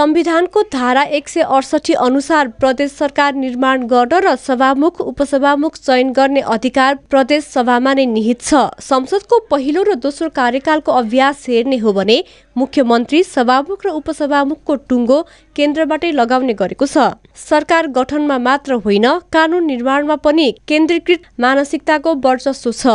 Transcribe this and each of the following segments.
संविधानको धारा एक सय अडसठी अनुसार प्रदेश सरकार निर्माण गर्न र सभामुख उपसभामुख चयन गर्ने अधिकार प्रदेश सभामा नै निहित छ संसदको पहिलो र दोस्रो कार्यकालको अभ्यास हेर्ने हो भने मुख्यमन्त्री सभामुख र उपसभामुखको टुङ्गो केन्द्रबाटै लगाउने गरेको छ सरकार गठनमा मात्र होइन कानुन निर्माणमा पनि केन्द्रीकृत मानसिकताको वर्चस्व छ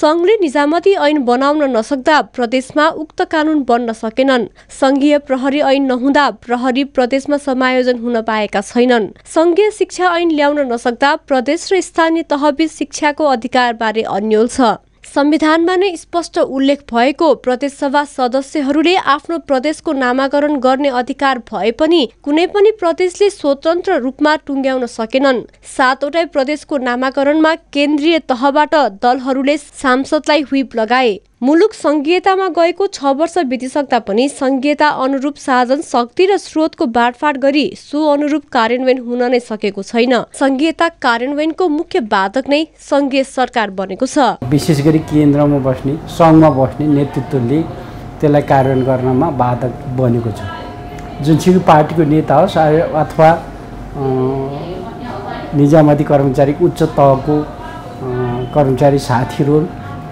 सङ्घले निजामती ऐन बनाउन नसक्दा प्रदेशमा उक्त कानुन बन्न सकेनन् सङ्घीय प्रहरी ऐन नहुँदा प्रहरी प्रदेशमा समायोजन हुन पाएका छैनन् सङ्घीय शिक्षा ऐन ल्याउन नसक्दा प्रदेश र स्थानीय तहबीच शिक्षाको अधिकारबारे अन्यल छ संविधानमा नै स्पष्ट उल्लेख भएको प्रदेशसभा सदस्यहरूले आफ्नो प्रदेशको नामाकरण गर्ने अधिकार भए पनि कुनै पनि प्रदेशले स्वतन्त्र रूपमा टुङ्ग्याउन सकेनन् सातवटै प्रदेशको नामाकरणमा केन्द्रीय तहबाट दलहरूले सांसदलाई ह्विप लगाए मुलुक सङ्घीयतामा गएको छ वर्ष बितिसक्दा पनि सङ्घीयता अनुरूप साधन शक्ति र स्रोतको बाँडफाँड गरी सो अनुरूप कार्यान्वयन हुन नै सकेको छैन सङ्घीयता कार्यान्वयनको मुख्य बाधक नै सङ्घीय सरकार बनेको छ विशेष गरी केन्द्रमा बस्ने सङ्घमा बस्ने नेतृत्वले त्यसलाई कार्यान्वयन गर्नमा बाधक बनेको छ जुन जुनसुकै पार्टीको नेता होस् अथवा निजामती कर्मचारी उच्च तहको कर्मचारी साथीहरू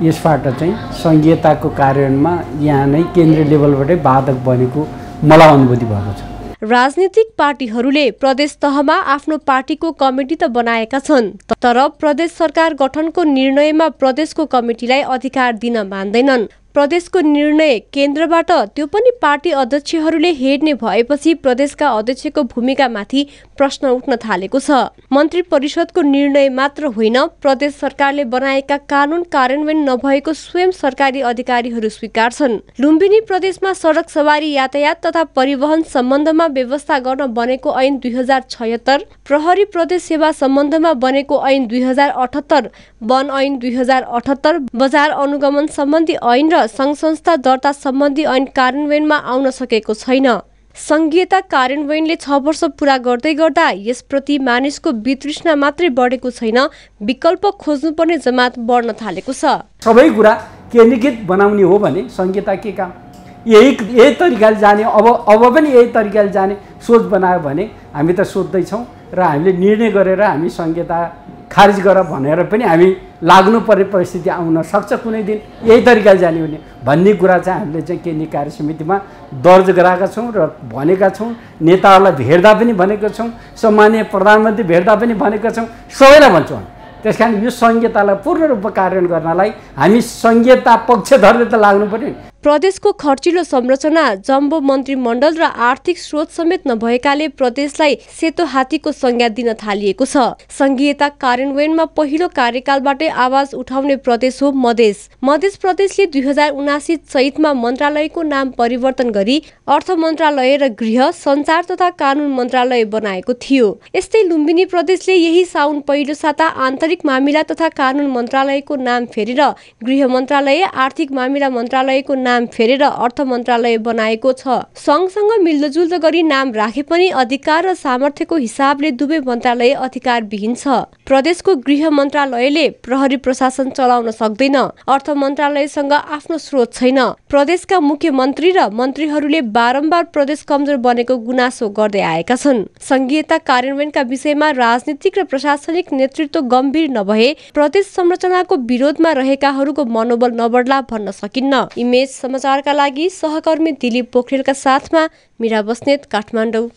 यसबाट चाहिँ सङ्घीयताको कार्यान्वयनमा यहाँ नै केन्द्रीय लेभलबाटै बाधक बनेको मलाई अनुभूति भएको छ राजनीतिक पार्टीहरूले प्रदेश तहमा आफ्नो पार्टीको कमिटी त बनाएका छन् तर प्रदेश सरकार गठनको निर्णयमा प्रदेशको कमिटीलाई अधिकार दिन मान्दैनन् प्रदेशको निर्णय केन्द्रबाट त्यो पनि पार्टी अध्यक्षहरूले हेर्ने भएपछि प्रदेशका अध्यक्षको भूमिकामाथि प्रश्न उठ्न थालेको छ मन्त्री परिषदको निर्णय मात्र होइन प्रदेश सरकारले बनाएका कानून कार्यान्वयन नभएको स्वयं सरकारी अधिकारीहरू स्वीकार छन् लुम्बिनी प्रदेशमा सडक सवारी यातायात तथा परिवहन सम्बन्धमा व्यवस्था गर्न बनेको ऐन दुई हजार छयत्तर प्रहरी प्रदेश सेवा सम्बन्धमा बनेको ऐन दुई हजार अठहत्तर वन ऐन दुई हजार अठहत्तर बजार अनुगमन सम्बन्धी ऐन र सङ्घ संस्था दर्ता सम्बन्धी ऐन कार्यान्वयनमा आउन सकेको छैन सङ्घीयता कार्यान्वयनले छ वर्ष पुरा गर्दै गर्दा यसप्रति मानिसको वितृष्णा मात्रै बढेको छैन विकल्प खोज्नुपर्ने जमात बढ्न थालेको छ सबै कुरा केन्द्रीकृत बनाउने हो भने सङ्घीयता के काम यही यही तरिकाले जाने अब अब पनि यही तरिकाले जाने सोच बनायो भने हामी त सोध्दैछौँ र हामीले निर्णय गरेर हामी सङ्घीयता खारिज गर भनेर पनि हामी लाग्नु पर्ने परिस्थिति आउन सक्छ कुनै दिन यही तरिकाले जाने हुने भन्ने कुरा चाहिँ हामीले चाहिँ केन्द्रीय कार्य समितिमा दर्ज गराएका छौँ र भनेका छौँ नेताहरूलाई भेट्दा पनि भनेका छौँ सम्मानीय प्रधानमन्त्री भेट्दा पनि भनेका छौँ सबैलाई भन्छौँ त्यस कारण यो संहितालाई पूर्ण रूपमा कार्यान्वयन गर्नलाई हामी संहिता पक्षधरले त लाग्नु पऱ्यो नि प्रदेशको खर्चिलो संरचना जम्बो मन्त्रीमण्डल र आर्थिक स्रोत समेत नभएकाले प्रदेशलाई सेतो हात्तीको संज्ञा दिन थालिएको छ संघीयता कार्यान्वयनमा पहिलो कार्यकालबाटै आवाज उठाउने प्रदेश हो मधेस मधेस प्रदेशले दुई हजार उनासी चैतमा मन्त्रालयको नाम परिवर्तन गरी अर्थ मन्त्रालय र गृह सञ्चार तथा कानुन मन्त्रालय बनाएको थियो यस्तै लुम्बिनी प्रदेशले यही साउन पहिलो साता आन्तरिक मामिला तथा कानुन मन्त्रालयको नाम फेरेर गृह मन्त्रालय आर्थिक मामिला मन्त्रालयको नाम फेरेर अर्थ मन्त्रालय बनाएको छ सँगसँग मिल्दोजुल्दो गरी नाम राखे पनि अधिकार र सामर्थ्यको हिसाबले दुवै मन्त्रालय विहीन छ प्रदेशको गृह मन्त्रालयले प्रहरी प्रशासन चलाउन सक्दैन अर्थ मन्त्रालयसँग आफ्नो स्रोत छैन प्रदेशका मुख्यमन्त्री र मन्त्रीहरूले बारम्बार प्रदेश कमजोर बनेको गुनासो गर्दै आएका छन् संघीयता कार्यान्वयनका विषयमा राजनीतिक र प्रशासनिक नेतृत्व गम्भीर नभए प्रदेश संरचनाको विरोधमा रहेकाहरूको मनोबल नबढ्ला भन्न सकिन्न इमेज समाचारका लागि सहकर्मी दिलीप पोखरेलका साथमा मिरा बस्नेत काठमाडौँ